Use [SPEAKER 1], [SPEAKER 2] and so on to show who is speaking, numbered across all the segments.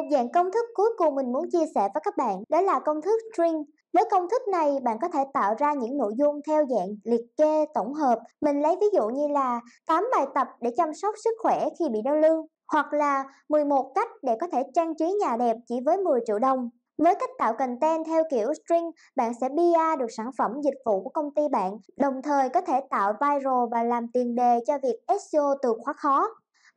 [SPEAKER 1] Một dạng công thức cuối cùng mình muốn chia sẻ với các bạn đó là công thức string. Với công thức này, bạn có thể tạo ra những nội dung theo dạng liệt kê tổng hợp. Mình lấy ví dụ như là 8 bài tập để chăm sóc sức khỏe khi bị đau lưng, hoặc là 11 cách để có thể trang trí nhà đẹp chỉ với 10 triệu đồng. Với cách tạo content theo kiểu string, bạn sẽ PR được sản phẩm dịch vụ của công ty bạn, đồng thời có thể tạo viral và làm tiền đề cho việc SEO từ khóa khó.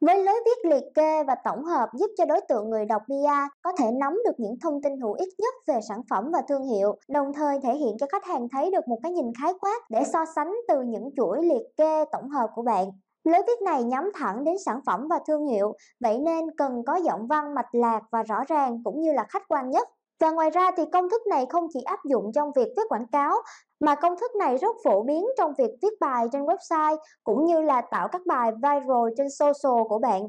[SPEAKER 1] Với lối viết liệt kê và tổng hợp giúp cho đối tượng người đọc PR có thể nắm được những thông tin hữu ích nhất về sản phẩm và thương hiệu, đồng thời thể hiện cho khách hàng thấy được một cái nhìn khái quát để so sánh từ những chuỗi liệt kê tổng hợp của bạn. Lối viết này nhắm thẳng đến sản phẩm và thương hiệu, vậy nên cần có giọng văn mạch lạc và rõ ràng cũng như là khách quan nhất. Và ngoài ra thì công thức này không chỉ áp dụng trong việc viết quảng cáo mà công thức này rất phổ biến trong việc viết bài trên website cũng như là tạo các bài viral trên social của bạn.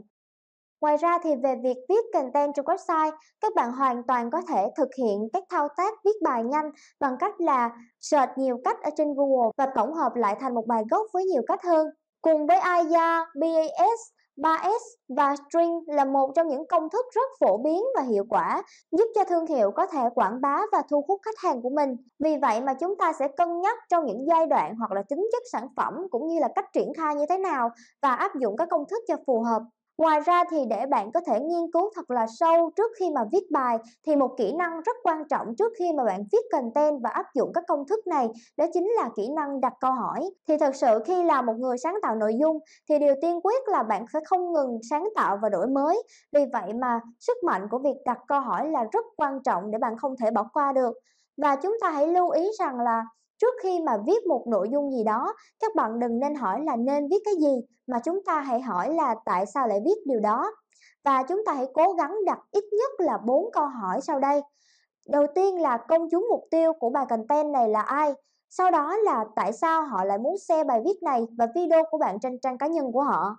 [SPEAKER 1] Ngoài ra thì về việc viết content trên website, các bạn hoàn toàn có thể thực hiện các thao tác viết bài nhanh bằng cách là search nhiều cách ở trên Google và tổng hợp lại thành một bài gốc với nhiều cách hơn. Cùng với Aya, BAS 3S và string là một trong những công thức rất phổ biến và hiệu quả giúp cho thương hiệu có thể quảng bá và thu hút khách hàng của mình. Vì vậy mà chúng ta sẽ cân nhắc trong những giai đoạn hoặc là tính chất sản phẩm cũng như là cách triển khai như thế nào và áp dụng các công thức cho phù hợp. Ngoài ra thì để bạn có thể nghiên cứu thật là sâu trước khi mà viết bài thì một kỹ năng rất quan trọng trước khi mà bạn viết content và áp dụng các công thức này đó chính là kỹ năng đặt câu hỏi. Thì thật sự khi là một người sáng tạo nội dung thì điều tiên quyết là bạn sẽ không ngừng sáng tạo và đổi mới. Vì vậy mà sức mạnh của việc đặt câu hỏi là rất quan trọng để bạn không thể bỏ qua được. Và chúng ta hãy lưu ý rằng là Trước khi mà viết một nội dung gì đó, các bạn đừng nên hỏi là nên viết cái gì, mà chúng ta hãy hỏi là tại sao lại viết điều đó. Và chúng ta hãy cố gắng đặt ít nhất là 4 câu hỏi sau đây. Đầu tiên là công chúng mục tiêu của bài content này là ai? Sau đó là tại sao họ lại muốn share bài viết này và video của bạn trên trang cá nhân của họ?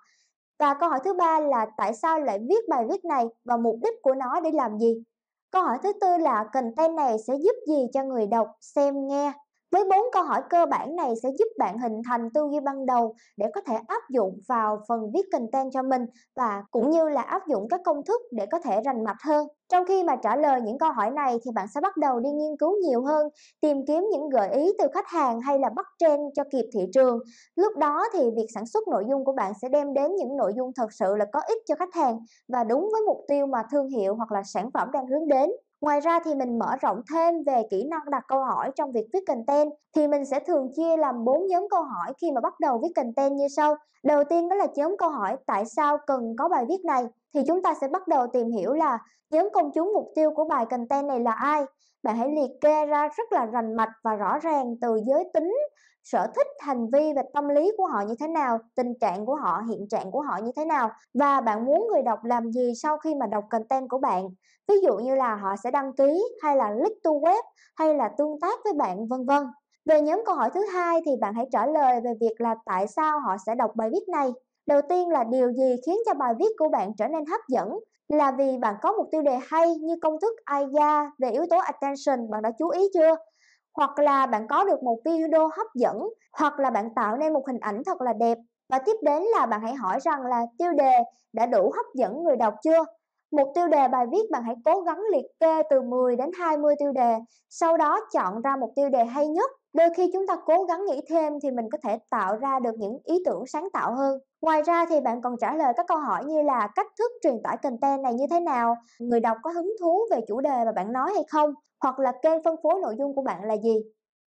[SPEAKER 1] Và câu hỏi thứ ba là tại sao lại viết bài viết này và mục đích của nó để làm gì? Câu hỏi thứ tư là content này sẽ giúp gì cho người đọc xem nghe với bốn câu hỏi cơ bản này sẽ giúp bạn hình thành tư duy ban đầu để có thể áp dụng vào phần viết content cho mình và cũng như là áp dụng các công thức để có thể rành mạch hơn. Trong khi mà trả lời những câu hỏi này thì bạn sẽ bắt đầu đi nghiên cứu nhiều hơn, tìm kiếm những gợi ý từ khách hàng hay là bắt trend cho kịp thị trường. Lúc đó thì việc sản xuất nội dung của bạn sẽ đem đến những nội dung thật sự là có ích cho khách hàng và đúng với mục tiêu mà thương hiệu hoặc là sản phẩm đang hướng đến. Ngoài ra thì mình mở rộng thêm về kỹ năng đặt câu hỏi trong việc viết content thì mình sẽ thường chia làm 4 nhóm câu hỏi khi mà bắt đầu viết content như sau. Đầu tiên đó là nhóm câu hỏi tại sao cần có bài viết này thì chúng ta sẽ bắt đầu tìm hiểu là nhóm công chúng mục tiêu của bài content này là ai. Bạn hãy liệt kê ra rất là rành mạch và rõ ràng từ giới tính, sở thích, hành vi và tâm lý của họ như thế nào, tình trạng của họ, hiện trạng của họ như thế nào và bạn muốn người đọc làm gì sau khi mà đọc content của bạn. Ví dụ như là họ sẽ đăng ký hay là click to web hay là tương tác với bạn vân vân. Về nhóm câu hỏi thứ hai thì bạn hãy trả lời về việc là tại sao họ sẽ đọc bài viết này. Đầu tiên là điều gì khiến cho bài viết của bạn trở nên hấp dẫn? Là vì bạn có một tiêu đề hay như công thức AIDA về yếu tố attention bạn đã chú ý chưa? Hoặc là bạn có được một video hấp dẫn, hoặc là bạn tạo nên một hình ảnh thật là đẹp. Và tiếp đến là bạn hãy hỏi rằng là tiêu đề đã đủ hấp dẫn người đọc chưa? Một tiêu đề bài viết bạn hãy cố gắng liệt kê từ 10 đến 20 tiêu đề, sau đó chọn ra một tiêu đề hay nhất. Đôi khi chúng ta cố gắng nghĩ thêm thì mình có thể tạo ra được những ý tưởng sáng tạo hơn. Ngoài ra thì bạn còn trả lời các câu hỏi như là cách thức truyền tải content này như thế nào, người đọc có hứng thú về chủ đề mà bạn nói hay không, hoặc là kênh phân phối nội dung của bạn là gì.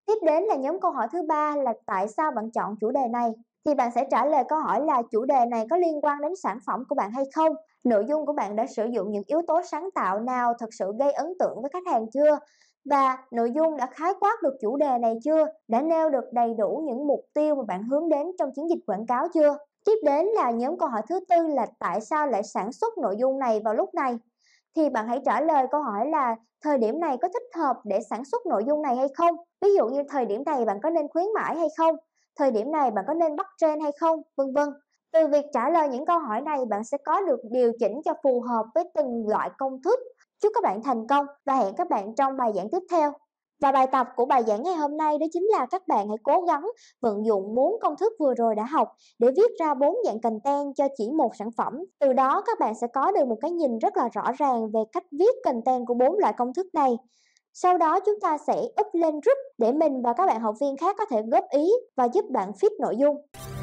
[SPEAKER 1] Tiếp đến là nhóm câu hỏi thứ ba là tại sao bạn chọn chủ đề này? Thì bạn sẽ trả lời câu hỏi là chủ đề này có liên quan đến sản phẩm của bạn hay không? Nội dung của bạn đã sử dụng những yếu tố sáng tạo nào thật sự gây ấn tượng với khách hàng chưa? Và nội dung đã khái quát được chủ đề này chưa? Đã nêu được đầy đủ những mục tiêu mà bạn hướng đến trong chiến dịch quảng cáo chưa? Tiếp đến là nhóm câu hỏi thứ tư là tại sao lại sản xuất nội dung này vào lúc này? thì bạn hãy trả lời câu hỏi là thời điểm này có thích hợp để sản xuất nội dung này hay không? Ví dụ như thời điểm này bạn có nên khuyến mãi hay không? Thời điểm này bạn có nên bắt trend hay không? Vân vân. Từ việc trả lời những câu hỏi này bạn sẽ có được điều chỉnh cho phù hợp với từng loại công thức. Chúc các bạn thành công và hẹn các bạn trong bài giảng tiếp theo. Và bài tập của bài giảng ngày hôm nay đó chính là các bạn hãy cố gắng vận dụng bốn công thức vừa rồi đã học để viết ra bốn dạng content cho chỉ một sản phẩm. Từ đó các bạn sẽ có được một cái nhìn rất là rõ ràng về cách viết content của bốn loại công thức này. Sau đó chúng ta sẽ up lên group để mình và các bạn học viên khác có thể góp ý và giúp bạn fit nội dung.